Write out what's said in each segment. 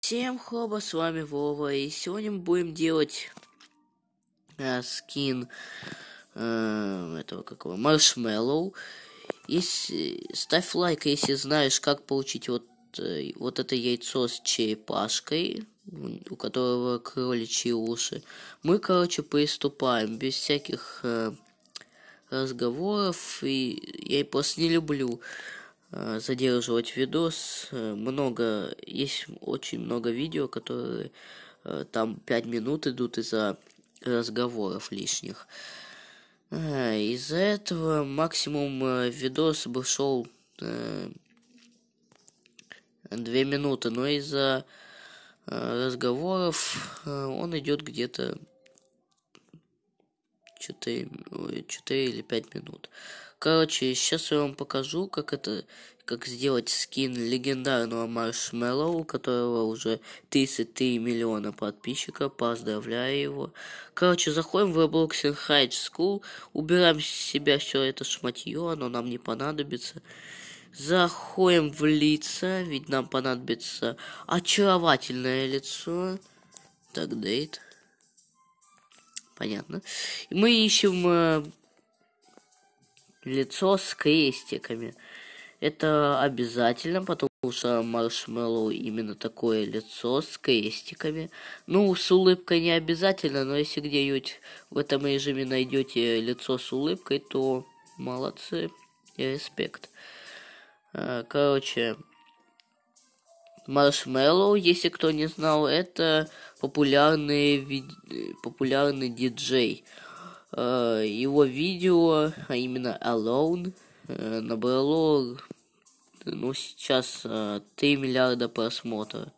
Всем хоба, с вами Вова, и сегодня мы будем делать э, скин э, этого какого маршмеллоу. Если, ставь лайк, если знаешь, как получить вот, э, вот это яйцо с черепашкой, у которого кроличьи уши. Мы, короче, приступаем без всяких э, разговоров, и я их просто не люблю. Э, задерживать видос. Э, много, есть очень много видео, которые э, там 5 минут идут из-за разговоров лишних. Из-за этого максимум видос бы шел э, 2 минуты, но из-за разговоров он идет где-то 4, 4 или 5 минут. Короче, сейчас я вам покажу, как это как сделать скин легендарного Маршмеллоу, у которого уже 33 миллиона подписчиков, поздравляю его. Короче, заходим в Roblox in High School, убираем с себя все это шматье, оно нам не понадобится. Заходим в лица, ведь нам понадобится очаровательное лицо. Так, дейт понятно. Мы ищем э, лицо с крестиками. Это обязательно, потому что Маршмеллоу именно такое лицо с крестиками. Ну, с улыбкой не обязательно, но если где-нибудь в этом режиме найдете лицо с улыбкой, то молодцы, респект. Э, короче, Маршмеллоу, если кто не знал, это популярный, ви... популярный диджей. Э, его видео, а именно Alone, э, набрало, ну, сейчас 3 э, миллиарда просмотров.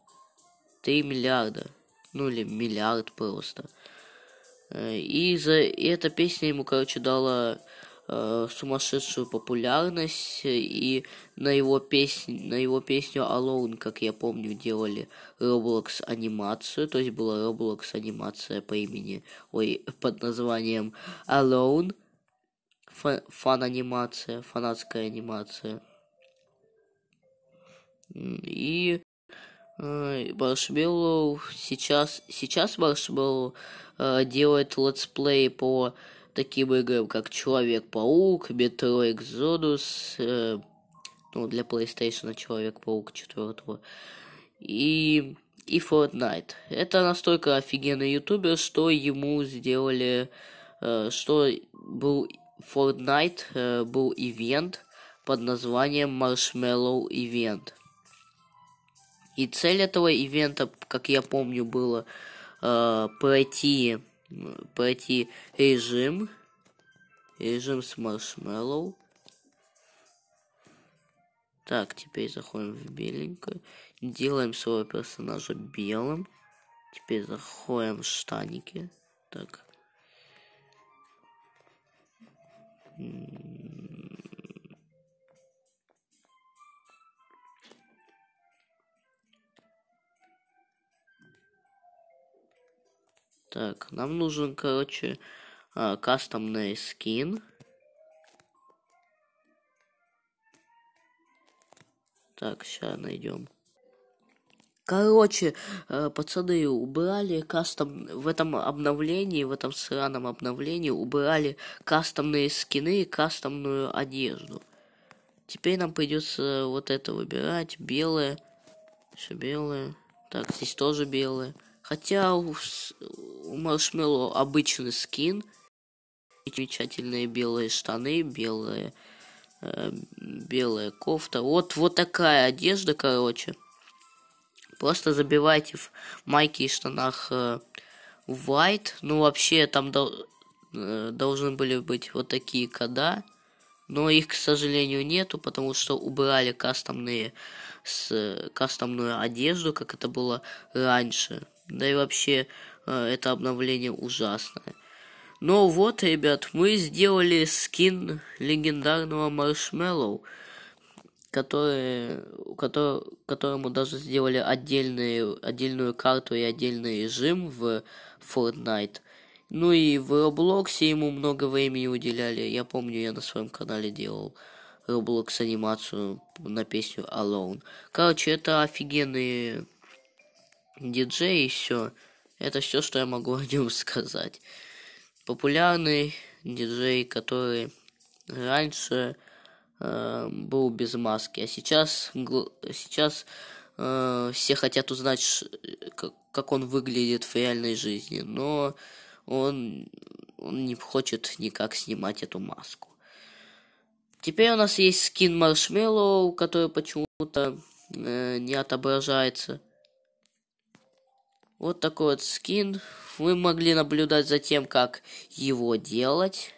3 миллиарда. Ну, или миллиард просто. И за и эта песня ему, короче, дала э, сумасшедшую популярность, и на его, песню на его песню Alone, как я помню, делали Roblox анимацию, то есть была Roblox анимация по имени, ой, под названием Alone, фан-анимация, фанатская анимация. И э, Маршмеллоу сейчас, сейчас Маршмеллоу э, делает летсплей по таким играм, как Человек-паук, Метро Экзодус, э, ну, для PlayStation Человек-паук 4, и, и Fortnite. Это настолько офигенный ютубер, что ему сделали, э, что был Fortnite, э, был ивент под названием Marshmallow Event. И цель этого ивента, как я помню, было э, пройти пойти режим, режим с маршмеллоу. Так, теперь заходим в беленькую, делаем своего персонажа белым. Теперь заходим в штаники. Так. Так, нам нужен, короче, а, кастомный скин. Так, сейчас найдем. Короче, э, пацаны, убрали кастом... В этом обновлении, в этом сраном обновлении убрали кастомные скины и кастомную одежду. Теперь нам придется вот это выбирать. Белое. Все белое. Так, здесь тоже белое. Хотя у, у Маршмелло обычный скин. Замечательные белые штаны, белые, э, белая кофта. Вот, вот такая одежда, короче. Просто забивайте в майке и штанах э, white. Ну, вообще, там дол э, должны были быть вот такие кода. Но их, к сожалению, нету, потому что убрали кастомные с э, кастомную одежду, как это было раньше. Да и вообще, э, это обновление ужасное. но ну вот, ребят, мы сделали скин легендарного Маршмеллоу, который, который, которому даже сделали отдельную, отдельную карту и отдельный режим в Fortnite. Ну и в Roblox ему много времени уделяли. Я помню, я на своем канале делал Roblox анимацию на песню Alone. Короче, это офигенные диджей и все. Это все, что я могу о нем сказать. Популярный диджей, который раньше э, был без маски, а сейчас, сейчас э, все хотят узнать, э, как, как он выглядит в реальной жизни, но он, он не хочет никак снимать эту маску. Теперь у нас есть скин Маршмеллоу, который почему-то э, не отображается. Вот такой вот скин. Вы могли наблюдать за тем, как его делать.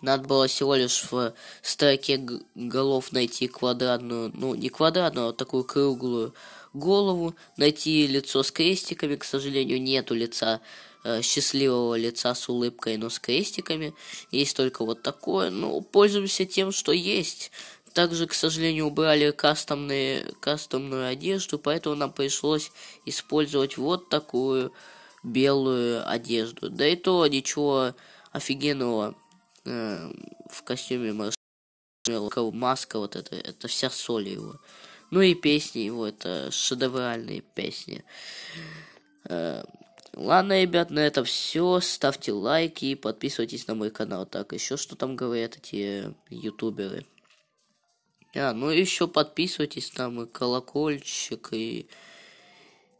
Надо было всего лишь в строке голов найти квадратную, ну не квадратную, а вот такую круглую голову, найти лицо с крестиками, к сожалению, нету лица, э, счастливого лица с улыбкой, но с крестиками, есть только вот такое, ну, пользуемся тем, что есть, также, к сожалению, убрали кастомные, кастомную одежду, поэтому нам пришлось использовать вот такую белую одежду. Да и то ничего офигенного э, в костюме Маршалла. Маска вот это, это вся соль его. Ну и песни его, это шедевральные песни. Э, ладно, ребят, на этом все. Ставьте лайки и подписывайтесь на мой канал. Так, еще что там говорят эти ютуберы? А, ну еще подписывайтесь там и колокольчик, и...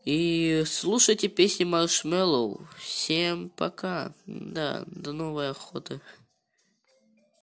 И слушайте песни Маршмеллоу. Всем пока. Да, до новой охоты.